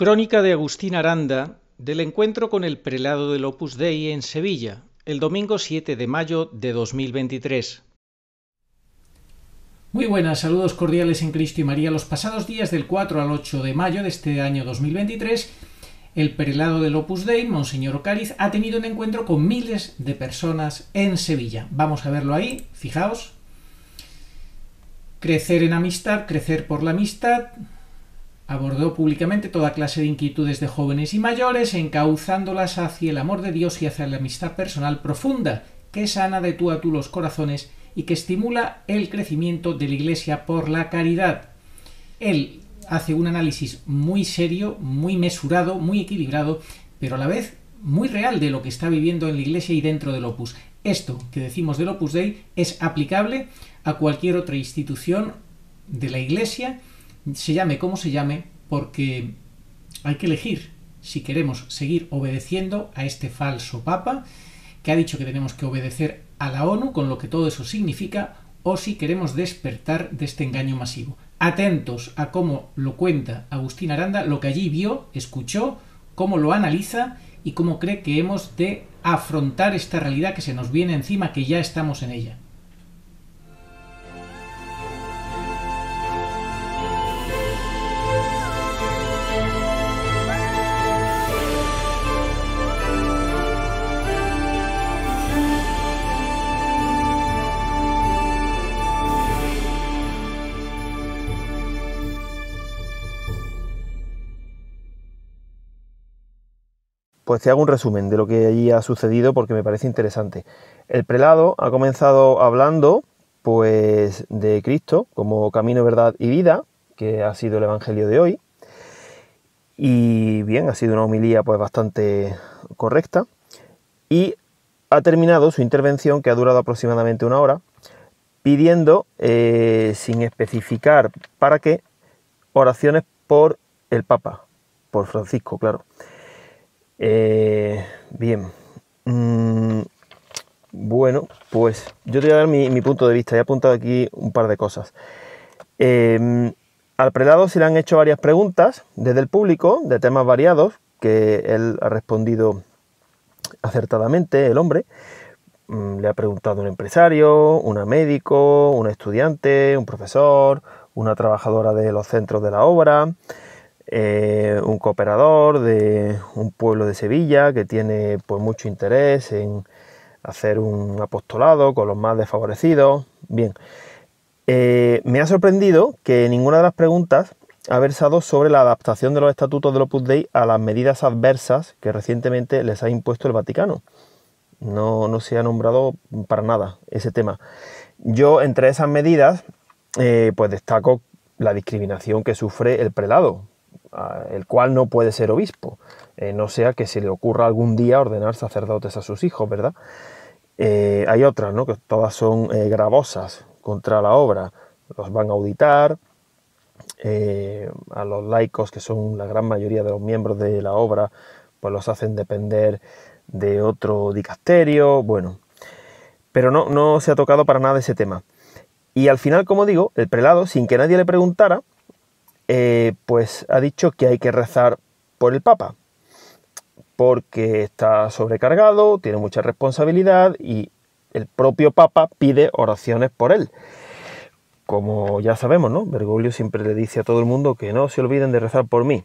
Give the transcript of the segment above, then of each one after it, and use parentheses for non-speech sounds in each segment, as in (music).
Crónica de Agustín Aranda del encuentro con el prelado del Opus Dei en Sevilla, el domingo 7 de mayo de 2023. Muy buenas, saludos cordiales en Cristo y María. Los pasados días del 4 al 8 de mayo de este año 2023, el prelado del Opus Dei, Monseñor Ocariz, ha tenido un encuentro con miles de personas en Sevilla. Vamos a verlo ahí, fijaos. Crecer en amistad, crecer por la amistad, Abordó públicamente toda clase de inquietudes de jóvenes y mayores, encauzándolas hacia el amor de Dios y hacia la amistad personal profunda, que sana de tú a tú los corazones y que estimula el crecimiento de la Iglesia por la caridad. Él hace un análisis muy serio, muy mesurado, muy equilibrado, pero a la vez muy real de lo que está viviendo en la Iglesia y dentro del Opus. Esto que decimos del Opus Dei es aplicable a cualquier otra institución de la Iglesia se llame como se llame, porque hay que elegir si queremos seguir obedeciendo a este falso papa que ha dicho que tenemos que obedecer a la ONU con lo que todo eso significa o si queremos despertar de este engaño masivo. Atentos a cómo lo cuenta Agustín Aranda, lo que allí vio, escuchó, cómo lo analiza y cómo cree que hemos de afrontar esta realidad que se nos viene encima, que ya estamos en ella. pues te hago un resumen de lo que allí ha sucedido porque me parece interesante. El prelado ha comenzado hablando pues de Cristo como camino, verdad y vida, que ha sido el evangelio de hoy. Y bien, ha sido una homilía pues bastante correcta y ha terminado su intervención que ha durado aproximadamente una hora pidiendo eh, sin especificar para qué oraciones por el Papa, por Francisco, claro. Eh, bien. Mm, bueno, pues yo te voy a dar mi, punto de vista. He apuntado aquí un par de cosas. Em, al prelado se le han hecho varias preguntas desde el público de temas variados que él ha respondido acertadamente, el hombre. Mm, le ha preguntado un empresario, una médico, un estudiante, un profesor, una trabajadora de los centros de la obra, eh, un cooperador de un pueblo de Sevilla que tiene pues mucho interés en hacer un apostolado con los más desfavorecidos. Bien, eh, me ha sorprendido que ninguna de las preguntas ha versado sobre la adaptación de los estatutos del Opus Dei a las medidas adversas que recientemente les ha impuesto el Vaticano. No, no se ha nombrado para nada ese tema. Yo entre esas medidas, eh, pues destaco la discriminación que sufre el prelado, el cual no puede ser obispo, eh, no sea que se le ocurra algún día ordenar sacerdotes a sus hijos, ¿verdad? Eh, hay otras, ¿no? Que todas son eh, gravosas contra la obra, los van a auditar, a los laicos, que son la gran mayoría de los miembros de la obra, pues los hacen depender de otro dicasterio, bueno. Pero no, no se ha tocado para nada ese tema. Y al final, como digo, el prelado, sin que nadie le preguntara, eh, pues ha dicho que hay que rezar por el Papa, porque está sobrecargado, tiene mucha responsabilidad y el propio Papa pide oraciones por él. Como ya sabemos, ¿no? Bergoglio siempre le dice a todo el mundo que no se olviden de rezar por mí.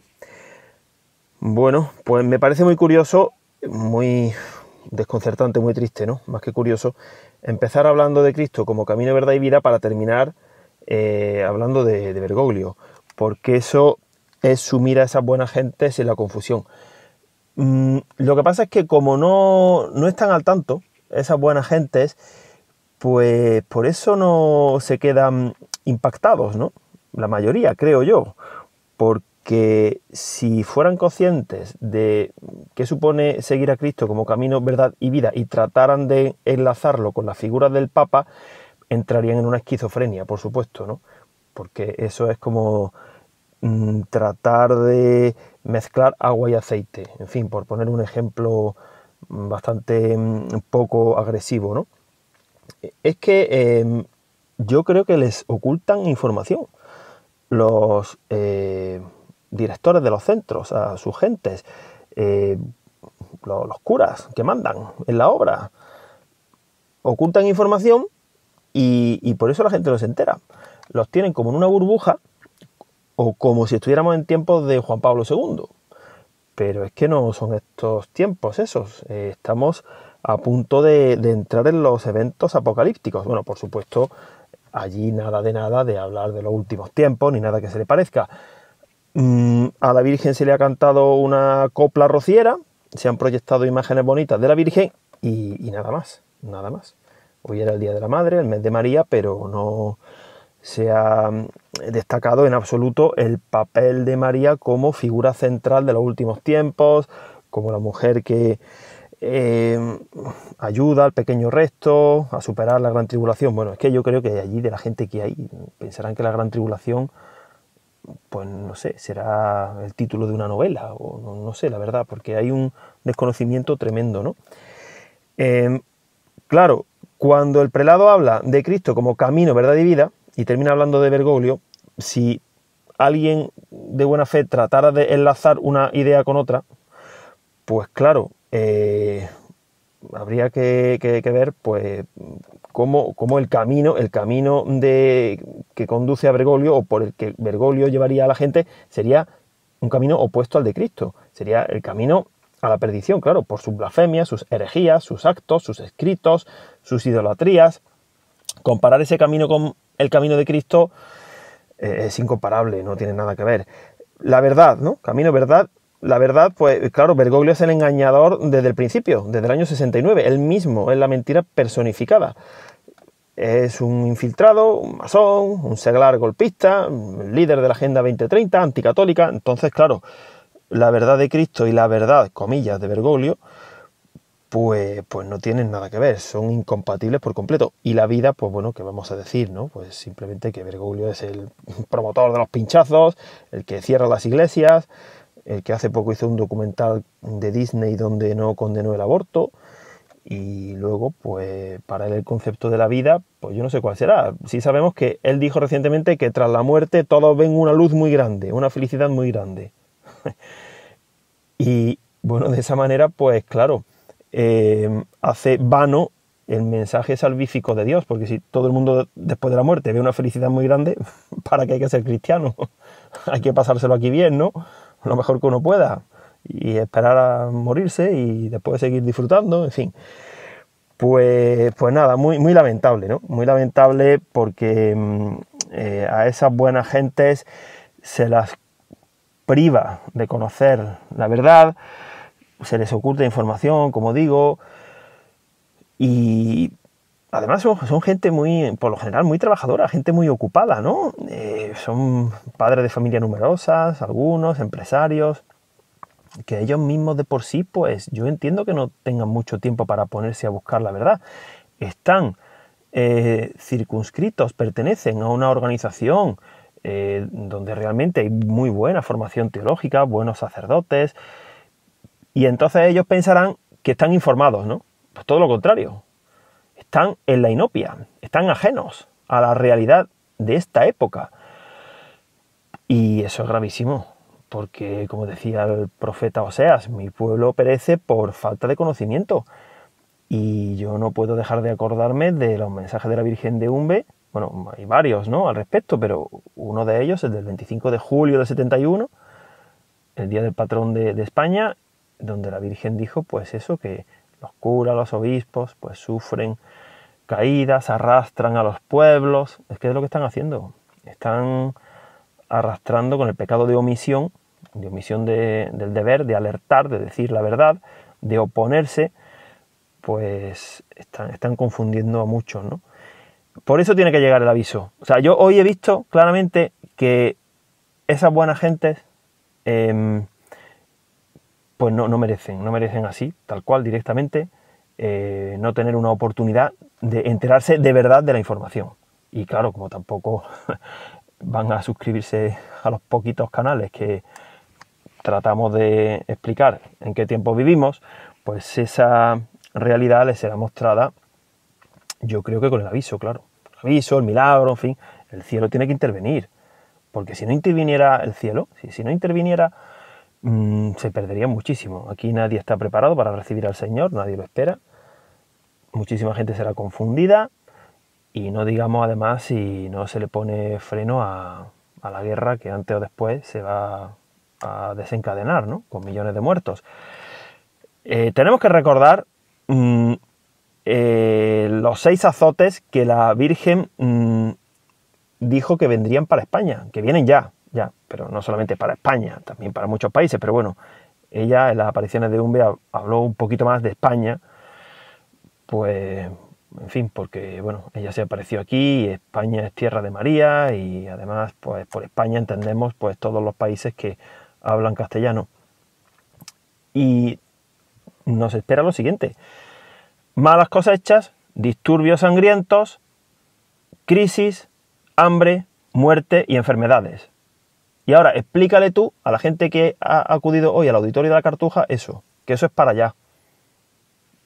Bueno, pues me parece muy curioso, muy desconcertante, muy triste, ¿no? Más que curioso, empezar hablando de Cristo como camino, verdad y vida para terminar eh, hablando de Bergoglio porque eso es sumir a esas buenas gentes en la confusión. Mm, lo que pasa es que como no, no están al tanto esas buenas gentes, pues por eso no se quedan impactados, ¿no? La mayoría, creo yo, porque si fueran conscientes de qué supone seguir a Cristo como camino, verdad y vida y trataran de enlazarlo con las figuras del Papa, entrarían en una esquizofrenia, por supuesto, ¿no? Porque eso es como Mm, tratar de mezclar agua y aceite, en fin, por poner un ejemplo mm, bastante mm, poco agresivo, ¿no? E, es que em, yo creo que les ocultan información los eh, directores de los centros, a sus gentes, eh, los, curas que mandan en la obra, ocultan información y, y, por eso la gente no se entera. Los tienen como en una burbuja o como si estuviéramos en tiempos de Juan Pablo II. Pero es que no son estos tiempos esos. Eh, estamos a punto de, entrar en los eventos apocalípticos. Bueno, por supuesto, allí nada de nada de hablar de los últimos tiempos, ni nada que se le parezca. Mm, a la Virgen se le ha cantado una copla rociera, se han proyectado imágenes bonitas de la Virgen y, y nada más, nada más. Hoy era el Día de la Madre, el mes de María, pero no, se ha mm, destacado en absoluto el papel de María como figura central de los últimos tiempos, como la mujer que eh, ayuda al pequeño resto a superar la gran tribulación. Bueno, es que yo creo que allí de la gente que hay pensarán que la gran tribulación, pues no sé, será el título de una novela o no, sé, la verdad, porque hay un desconocimiento tremendo, ¿no? Eh, claro, cuando el prelado habla de Cristo como camino, verdad y vida, y termina hablando de Bergoglio, si alguien de buena fe tratara de enlazar una idea con otra, pues claro, eh, habría que, ver pues cómo, el camino, el camino de, que conduce a Bergoglio o por el que Bergoglio llevaría a la gente sería un camino opuesto al de Cristo, sería el camino a la perdición, claro, por sus blasfemias, sus herejías, sus actos, sus escritos, sus idolatrías. Comparar ese camino con el camino de Cristo eh, es incomparable, no tiene nada que ver. La verdad, ¿no? Camino, verdad. La verdad, pues claro, Bergoglio es el engañador desde el principio, desde el año 69. Él mismo es la mentira personificada. Es un infiltrado, un masón, un seglar golpista, líder de la Agenda 2030, anticatólica. Entonces, claro, la verdad de Cristo y la verdad, comillas, de Bergoglio, pues, pues, no tienen nada que ver, son incompatibles por completo. Y la vida, pues bueno, ¿qué vamos a decir? no Pues simplemente que Bergoglio es el promotor de los pinchazos, el que cierra las iglesias, el que hace poco hizo un documental de Disney donde no condenó el aborto. Y luego, pues para él el concepto de la vida, pues yo no sé cuál será. si sabemos que él dijo recientemente que tras la muerte todos ven una luz muy grande, una felicidad muy grande. (laughs) y bueno, de esa manera, pues claro, eh, hace vano el mensaje salvífico de Dios, porque si todo el mundo después de la muerte ve una felicidad muy grande, (laughs) ¿para qué hay que ser cristiano? (laughs) hay que pasárselo aquí bien, ¿no? Lo mejor que uno pueda, y esperar a morirse y después seguir disfrutando, en fin. Pues, pues nada, muy, muy lamentable, ¿no? Muy lamentable porque mm, eh, a esas buenas gentes se las priva de conocer la verdad, se les oculta información, como digo, y además son, gente muy, por lo general, muy trabajadora, gente muy ocupada, ¿no? Eh, son padres de familia numerosas, algunos, empresarios, que ellos mismos de por sí, pues yo entiendo que no tengan mucho tiempo para ponerse a buscar la verdad. Están eh, circunscritos, pertenecen a una organización eh, donde realmente hay muy buena formación teológica, buenos sacerdotes, y entonces ellos pensarán que están informados, ¿no? Pues todo lo contrario. Están en la inopia, están ajenos a la realidad de esta época. Y eso es gravísimo, porque como decía el profeta Oseas, mi pueblo perece por falta de conocimiento. Y yo no puedo dejar de acordarme de los mensajes de la Virgen de Umbe. Bueno, hay varios, ¿no? Al respecto, pero uno de ellos es del 25 de julio del 71, el día del patrón de España, donde la Virgen dijo pues eso, que los curas, los obispos, pues sufren caídas, arrastran a los pueblos. Es que es lo que están haciendo. Están arrastrando con el pecado de omisión, de omisión del deber, de alertar, de decir la verdad, de oponerse, pues están, están confundiendo a muchos, ¿no? Por eso tiene que llegar el aviso. O sea, yo hoy he visto claramente que esas buenas gentes em, pues no, no merecen, no merecen así, tal cual, directamente, eh, no tener una oportunidad de enterarse de verdad de la información. Y claro, como tampoco (laughs) van a suscribirse a los poquitos canales que tratamos de explicar en qué tiempo vivimos, pues esa realidad les será mostrada, yo creo que con el aviso, claro. El aviso, el milagro, en fin, el cielo tiene que intervenir. Porque si no interviniera el cielo, si, si no interviniera Mm, se perdería muchísimo. Aquí nadie está preparado para recibir al Señor, nadie lo espera. Muchísima gente será confundida y no digamos además si no se le pone freno a, la guerra que antes o después se va a desencadenar, ¿no? Con millones de muertos. Eh, tenemos que recordar mm, eh, los seis azotes que la Virgen mm, dijo que vendrían para España, que vienen ya pero no solamente para España, también para muchos países, pero bueno, ella en las apariciones de Umbria habló un poquito más de España, pues, en fin, porque, bueno, ella se apareció aquí, España es tierra de María y además, pues, por España entendemos, pues, todos los países que hablan castellano. Y nos espera lo siguiente. Malas cosechas, disturbios sangrientos, crisis, hambre, muerte y enfermedades. Y ahora explícale tú a la gente que ha acudido hoy al auditorio de la Cartuja eso, que eso es para allá.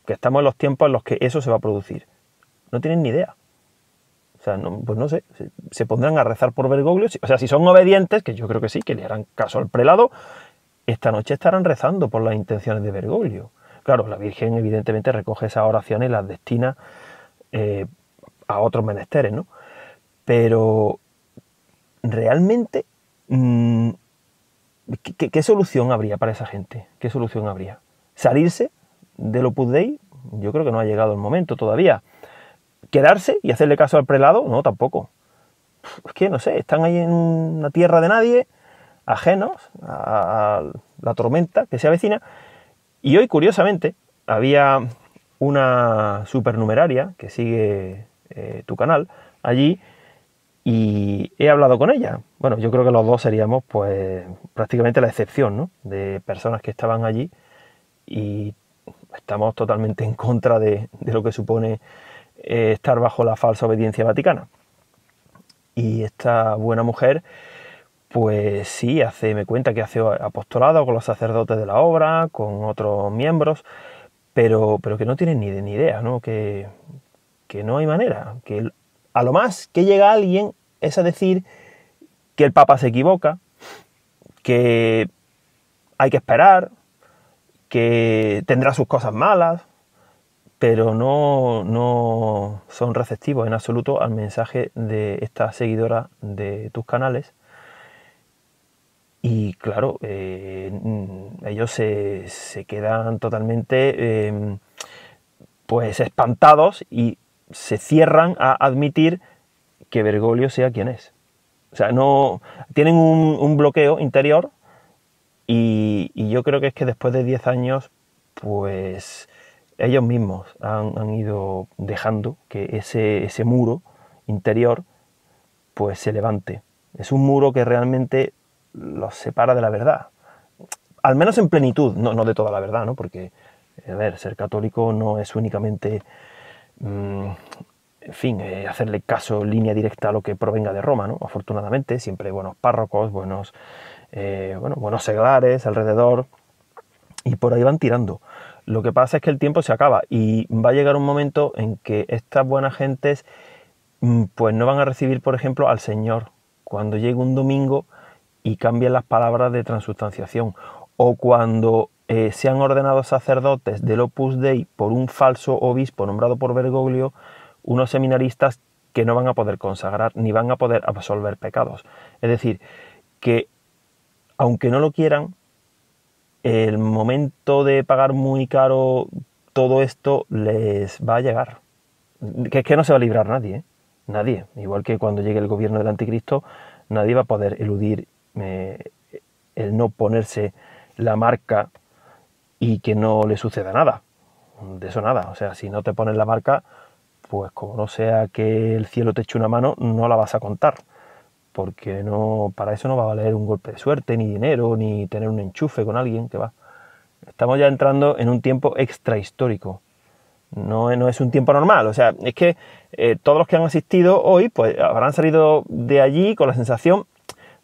Que estamos en los tiempos en los que eso se va a producir. No tienen ni idea. O sea, no, pues no sé, se, pondrán a rezar por Bergoglio. O sea, si son obedientes, que yo creo que sí, que le harán caso al prelado, esta noche estarán rezando por las intenciones de Bergoglio. Claro, la Virgen evidentemente recoge esas oraciones y las destina eh, a otros menesteres, ¿no? Pero realmente Mm, ¿Qué, solución habría para esa gente? ¿Qué solución habría? ¿Salirse del Opus Dei? Yo creo que no ha llegado el momento todavía. ¿Quedarse y hacerle caso al prelado? No, tampoco. Es que no sé, están ahí en una tierra de nadie, ajenos a, la tormenta que se avecina. Y hoy, curiosamente, había una supernumeraria que sigue eh, tu canal allí y he hablado con ella bueno, yo creo que los dos seríamos pues prácticamente la excepción ¿no? de personas que estaban allí y estamos totalmente en contra de, lo que supone eh, estar bajo la falsa obediencia vaticana. Y esta buena mujer, pues sí, hace, me cuenta que hace apostolado con los sacerdotes de la obra, con otros miembros, pero, que no tiene ni, ni idea, ¿no? Que, que no hay manera, que a lo más que llega alguien es a decir que el Papa se equivoca, que hay que esperar, que tendrá sus cosas malas, pero no, son receptivos en absoluto al mensaje de esta seguidora de tus canales. Y claro, eh, ellos se, quedan totalmente eh, pues espantados y se cierran a admitir que Bergoglio sea quien es. O sea, no tienen un, bloqueo interior y, yo creo que es que después de 10 años, pues ellos mismos han, ido dejando que ese, ese muro interior pues se levante. Es un muro que realmente los separa de la verdad. Al menos en plenitud, no, de toda la verdad, ¿no? Porque, a ver, ser católico no es únicamente mm, en fin, eh, hacerle caso línea directa a lo que provenga de Roma, ¿no? Afortunadamente, siempre hay buenos párrocos, buenos, eh, bueno, buenos seglares alrededor, y por ahí van tirando. Lo que pasa es que el tiempo se acaba y va a llegar un momento en que estas buenas gentes mm, pues no van a recibir, por ejemplo, al Señor cuando llegue un domingo y cambien las palabras de transustanciación o cuando se eh, sean ordenados sacerdotes del Opus Dei por un falso obispo nombrado por Bergoglio unos seminaristas que no van a poder consagrar ni van a poder absolver pecados. Es decir, que aunque no lo quieran, el momento de pagar muy caro todo esto les va a llegar. Que es que no se va a librar nadie, ¿eh? nadie. Igual que cuando llegue el gobierno del anticristo, nadie va a poder eludir eh, el no ponerse la marca y que no le suceda nada. De eso nada. O sea, si no te pones la marca, pues como no sea que el cielo te eche una mano, no la vas a contar. Porque no, para eso no va a valer un golpe de suerte, ni dinero, ni tener un enchufe con alguien que va. Estamos ya entrando en un tiempo extrahistórico. No, no es un tiempo normal. O sea, es que eh, todos los que han asistido hoy, pues habrán salido de allí con la sensación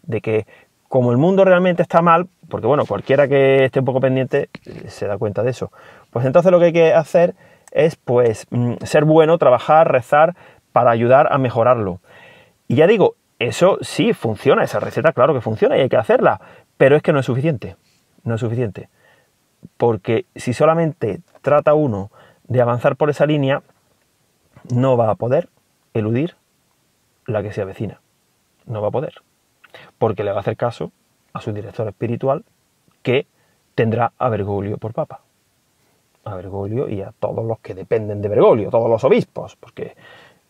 de que como el mundo realmente está mal, porque bueno, cualquiera que esté un poco pendiente eh, se da cuenta de eso. Pues entonces lo que hay que hacer es pues mm, ser bueno, trabajar, rezar para ayudar a mejorarlo. Y ya digo, eso sí funciona, esa receta claro que funciona y hay que hacerla, pero es que no es suficiente, no es suficiente. Porque si solamente trata uno de avanzar por esa línea, no va a poder eludir la que se avecina. No va a poder. Porque le va a hacer caso a su director espiritual que tendrá avergolio por papa a Bergoglio y a todos los que dependen de Bergoglio, todos los obispos, porque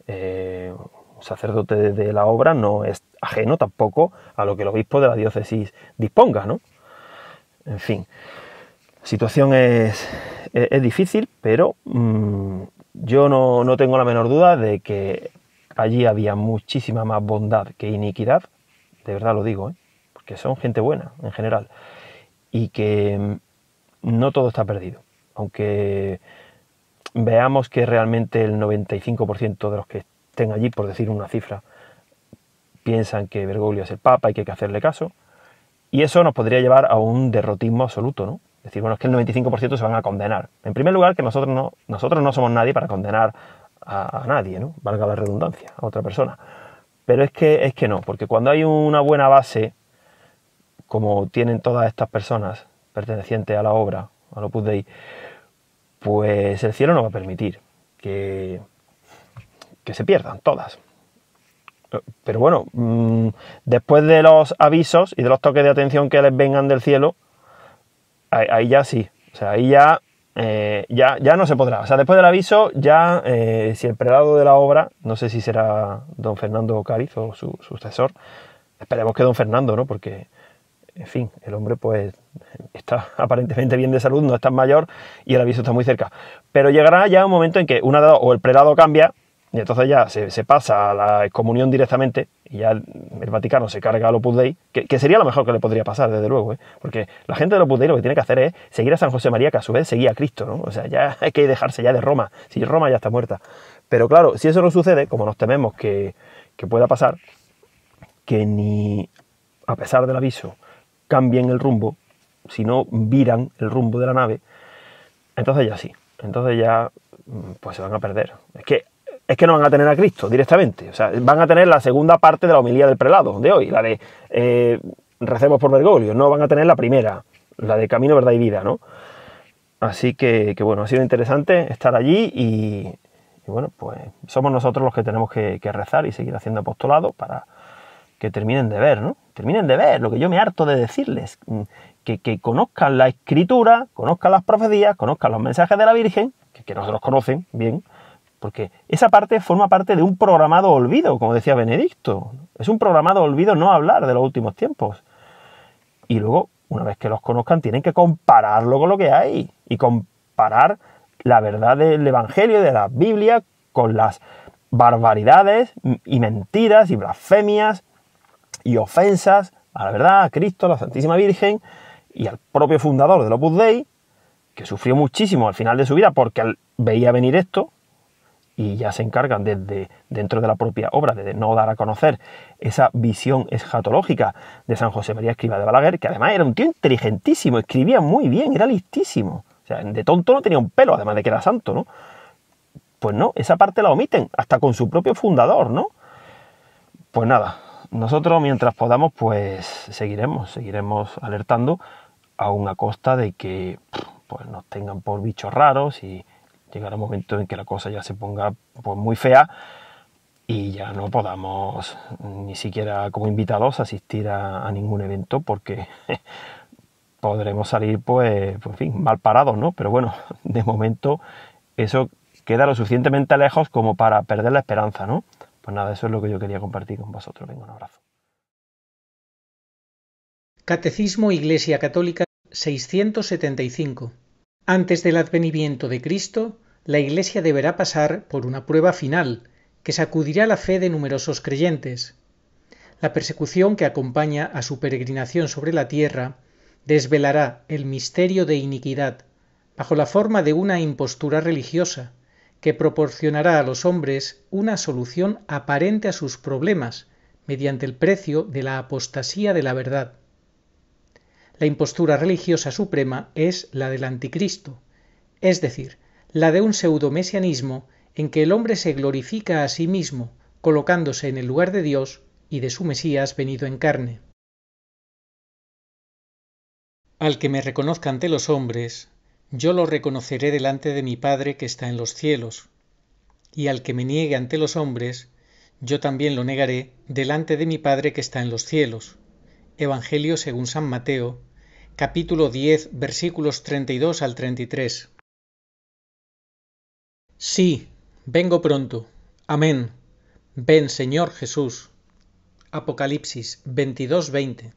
eh, un sacerdote de la obra no es ajeno tampoco a lo que el obispo de la diócesis disponga, ¿no? En fin, la situación es, es, difícil, pero mm, yo no, tengo la menor duda de que allí había muchísima más bondad que iniquidad, de verdad lo digo, ¿eh? porque son gente buena en general, y que mm, no todo está perdido aunque veamos que realmente el 95% de los que estén allí, por decir una cifra, piensan que Bergoglio es el Papa y que hay que hacerle caso, y eso nos podría llevar a un derrotismo absoluto, ¿no? Es decir, bueno, es que el 95% se van a condenar. En primer lugar, que nosotros no, nosotros no somos nadie para condenar a, nadie, ¿no? Valga la redundancia, a otra persona. Pero es que, es que no, porque cuando hay una buena base, como tienen todas estas personas pertenecientes a la obra, a Opus Dei, pues el cielo no va a permitir que, que se pierdan todas. Pero bueno, mm, después de los avisos y de los toques de atención que les vengan del cielo, ahí, ya sí. O sea, ahí ya, eh, ya, ya, no se podrá. O sea, después del aviso, ya eh, si el prelado de la obra, no sé si será don Fernando Cariz o su sucesor, esperemos que don Fernando, ¿no? Porque en fin, el hombre pues está aparentemente bien de salud, no está mayor y el aviso está muy cerca. Pero llegará ya un momento en que una de o el prelado cambia, y entonces ya se, pasa a la comunión directamente y ya el Vaticano se carga al Opus Dei, que, sería lo mejor que le podría pasar, desde luego, ¿eh? porque la gente del Opus Dei lo que tiene que hacer es seguir a San José María, que a su vez seguía a Cristo, ¿no? O sea, ya (laughs) hay que dejarse ya de Roma, si Roma ya está muerta. Pero claro, si eso no sucede, como nos tememos que pueda pasar, que ni a pesar del aviso, cambien el rumbo, si no viran el rumbo de la nave, entonces ya sí, entonces ya mm, pues se van a perder. Es que, es que no van a tener a Cristo directamente, o sea, van a tener la segunda parte de la homilía del prelado de hoy, la de eh, recemos por Bergoglio, no van a tener la primera, la de camino, verdad y vida, ¿no? Así que, bueno, ha sido interesante estar allí y, bueno, pues somos nosotros los que tenemos que, que rezar y seguir haciendo apostolado para que terminen de ver, ¿no? terminen de ver lo que yo me harto de decirles, mm, que, conozcan la escritura, conozcan las profecías, conozcan los mensajes de la Virgen, que, que no se los conocen bien, porque esa parte forma parte de un programado olvido, como decía Benedicto. Es un programado olvido no hablar de los últimos tiempos. Y luego, una vez que los conozcan, tienen que compararlo con lo que hay y comparar la verdad del Evangelio y de la Biblia con las barbaridades y mentiras y blasfemias y ofensas a la verdad, a Cristo, a la Santísima Virgen y al propio fundador del Opus Dei, que sufrió muchísimo al final de su vida porque veía venir esto y ya se encargan desde dentro de la propia obra de no dar a conocer esa visión escatológica de San José María Escriba de Balaguer, que además era un tío inteligentísimo, escribía muy bien, era listísimo. O sea, de tonto no tenía un pelo, además de que era santo, ¿no? Pues no, esa parte la omiten, hasta con su propio fundador, ¿no? Pues nada, nosotros mientras podamos, pues seguiremos, seguiremos alertando, aún a costa de que pues, nos tengan por bichos raros y llegará un momento en que la cosa ya se ponga pues, muy fea y ya no podamos ni siquiera como invitados asistir a, ningún evento porque (laughs) podremos salir pues, pues, en fin, mal parados, ¿no? Pero bueno, de momento eso queda lo suficientemente lejos como para perder la esperanza, ¿no? Pues nada, eso es lo que yo quería compartir con vosotros. Venga, un abrazo. Catecismo Iglesia Católica 675. Antes del advenimiento de Cristo, la Iglesia deberá pasar por una prueba final que sacudirá la fe de numerosos creyentes. La persecución que acompaña a su peregrinación sobre la tierra desvelará el misterio de iniquidad bajo la forma de una impostura religiosa que proporcionará a los hombres una solución aparente a sus problemas mediante el precio de la apostasía de la verdad. La impostura religiosa suprema es la del anticristo, es decir, la de un pseudomesianismo en que el hombre se glorifica a sí mismo, colocándose en el lugar de Dios y de su Mesías venido en carne. Al que me reconozca ante los hombres, yo lo reconoceré delante de mi Padre que está en los cielos, y al que me niegue ante los hombres, yo también lo negaré delante de mi Padre que está en los cielos. Evangelio según San Mateo, capítulo 10, versículos 32 al 33. Sí, vengo pronto. Amén. Ven, Señor Jesús. Apocalipsis 22:20.